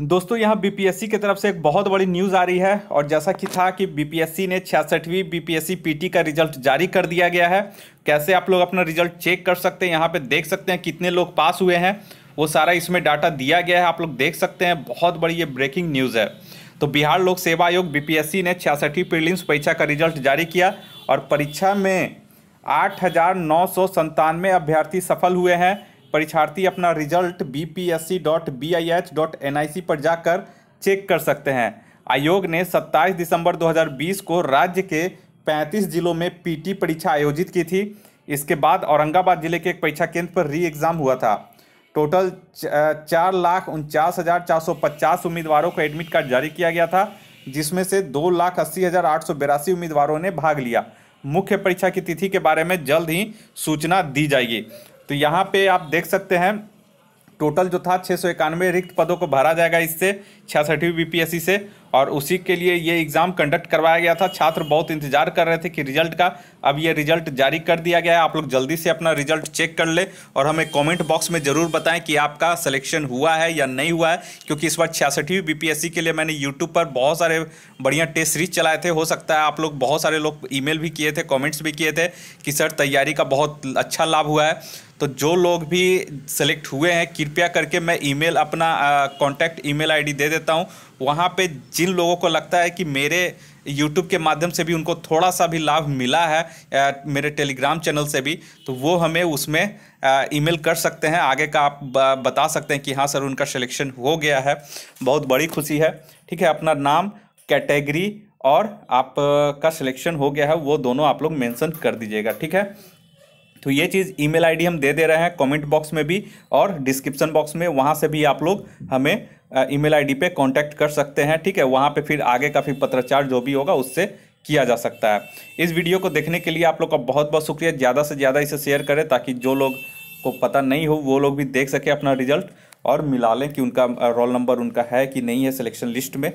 दोस्तों यहाँ बीपीएससी की तरफ से एक बहुत बड़ी न्यूज़ आ रही है और जैसा कि था कि बीपीएससी ने छियासठवीं बीपीएससी पीटी का रिजल्ट जारी कर दिया गया है कैसे आप लोग अपना रिजल्ट चेक कर सकते हैं यहाँ पे देख सकते हैं कितने लोग पास हुए हैं वो सारा इसमें डाटा दिया गया है आप लोग देख सकते हैं बहुत बड़ी ये ब्रेकिंग न्यूज़ है तो बिहार लोक सेवा आयोग सी ने छियासठवीं प्रीलिम्स परीक्षा का रिजल्ट जारी किया और परीक्षा में आठ अभ्यर्थी सफल हुए हैं परीक्षार्थी अपना result B P S C dot B I H dot N I C पर जाकर चेक कर सकते हैं आयोग ने 27 दिसंबर 2020 को राज्य के 35 जिलों में पीटी परीक्षा आयोजित की थी इसके बाद औरंगाबाद जिले के एक परीक्षा केंद्र पर री एग्ज़ाम हुआ था टोटल चार लाख उनचास हज़ार चार सौ पचास उम्मीदवारों को एडमिट कार्ड जारी किया गया था जिसमें से दो लाख अस्सी हज़ार आठ सौ बिरासी उम्मीदवारों ने भाग लिया मुख्य परीक्षा की तिथि के बारे में जल्द ही सूचना दी जाएगी तो यहाँ पे आप देख सकते हैं टोटल जो था छः सौ इक्यानवे रिक्त पदों को भरा जाएगा इससे छियासठवीं बीपीएससी से और उसी के लिए ये एग्ज़ाम कंडक्ट करवाया गया था छात्र बहुत इंतजार कर रहे थे कि रिजल्ट का अब ये रिजल्ट जारी कर दिया गया है आप लोग जल्दी से अपना रिजल्ट चेक कर ले और हमें कमेंट बॉक्स में ज़रूर बताएं कि आपका सिलेक्शन हुआ है या नहीं हुआ है क्योंकि इस बार छियासठवीं बीपीएससी के लिए मैंने यूट्यूब पर बहुत सारे बढ़िया टेस्ट सीरीज चलाए थे हो सकता है आप लोग बहुत सारे लोग ई भी किए थे कॉमेंट्स भी किए थे कि सर तैयारी का बहुत अच्छा लाभ हुआ है तो जो लोग भी सेलेक्ट हुए हैं कृपया करके मैं ईमेल अपना कांटेक्ट ईमेल आईडी दे देता हूं वहाँ पे जिन लोगों को लगता है कि मेरे यूट्यूब के माध्यम से भी उनको थोड़ा सा भी लाभ मिला है मेरे टेलीग्राम चैनल से भी तो वो हमें उसमें ईमेल कर सकते हैं आगे का आप बता सकते हैं कि हाँ सर उनका सिलेक्शन हो गया है बहुत बड़ी खुशी है ठीक है अपना नाम कैटेगरी और आपका सिलेक्शन हो गया है वो दोनों आप लोग मेंशन कर दीजिएगा ठीक है तो ये चीज़ ईमेल आईडी हम दे दे रहे हैं कमेंट बॉक्स में भी और डिस्क्रिप्शन बॉक्स में वहाँ से भी आप लोग हमें ईमेल आईडी पे कांटेक्ट कर सकते हैं ठीक है वहाँ पे फिर आगे का फिर पत्राचार जो भी होगा उससे किया जा सकता है इस वीडियो को देखने के लिए आप लोग का बहुत बहुत शुक्रिया ज़्यादा से ज़्यादा इसे शेयर करें ताकि जो लोग को पता नहीं हो वो लोग भी देख सके अपना रिजल्ट और मिला लें कि उनका रोल नंबर उनका है कि नहीं है सिलेक्शन लिस्ट में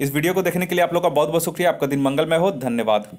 इस वीडियो को देखने के लिए आप लोग का बहुत बहुत शुक्रिया आपका दिन मंगलमय हो धन्यवाद